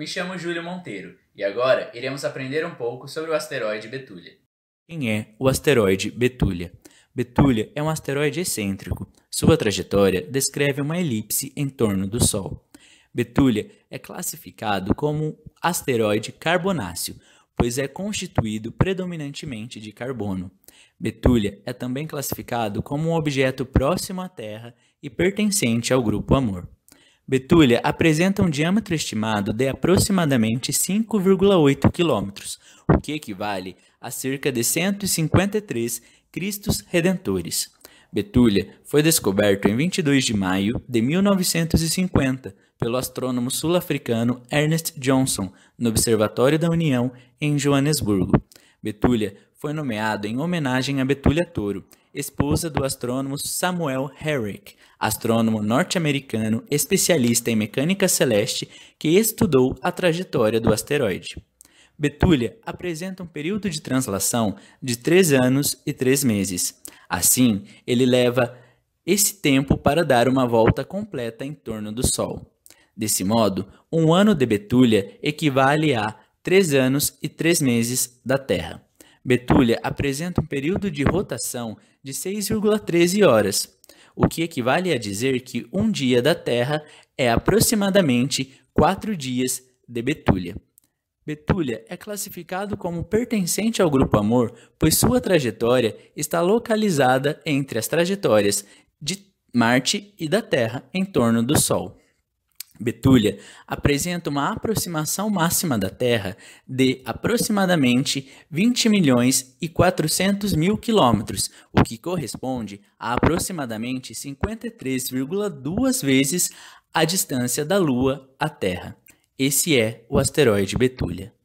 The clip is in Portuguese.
Me chamo Júlio Monteiro e agora iremos aprender um pouco sobre o asteroide Betulia. Quem é o asteroide Betulia? Betulia é um asteroide excêntrico. Sua trajetória descreve uma elipse em torno do Sol. Betulia é classificado como asteroide carbonáceo, pois é constituído predominantemente de carbono. Betulia é também classificado como um objeto próximo à Terra e pertencente ao grupo Amor. Betulia apresenta um diâmetro estimado de aproximadamente 5,8 quilômetros, o que equivale a cerca de 153 Cristos Redentores. Betulia foi descoberto em 22 de maio de 1950 pelo astrônomo sul-africano Ernest Johnson no Observatório da União, em Joanesburgo. Betulia foi nomeado em homenagem a Betúlia Toro, esposa do astrônomo Samuel Herrick, astrônomo norte-americano especialista em mecânica celeste que estudou a trajetória do asteroide. Betúlia apresenta um período de translação de 3 anos e 3 meses. Assim, ele leva esse tempo para dar uma volta completa em torno do Sol. Desse modo, um ano de Betúlia equivale a 3 anos e 3 meses da Terra. Betulha apresenta um período de rotação de 6,13 horas, o que equivale a dizer que um dia da Terra é aproximadamente quatro dias de Betulha. Betulha é classificado como pertencente ao grupo Amor, pois sua trajetória está localizada entre as trajetórias de Marte e da Terra em torno do Sol. Betulha apresenta uma aproximação máxima da Terra de aproximadamente 20 milhões e 400 mil quilômetros, o que corresponde a aproximadamente 53,2 vezes a distância da Lua à Terra. Esse é o asteroide Betulha.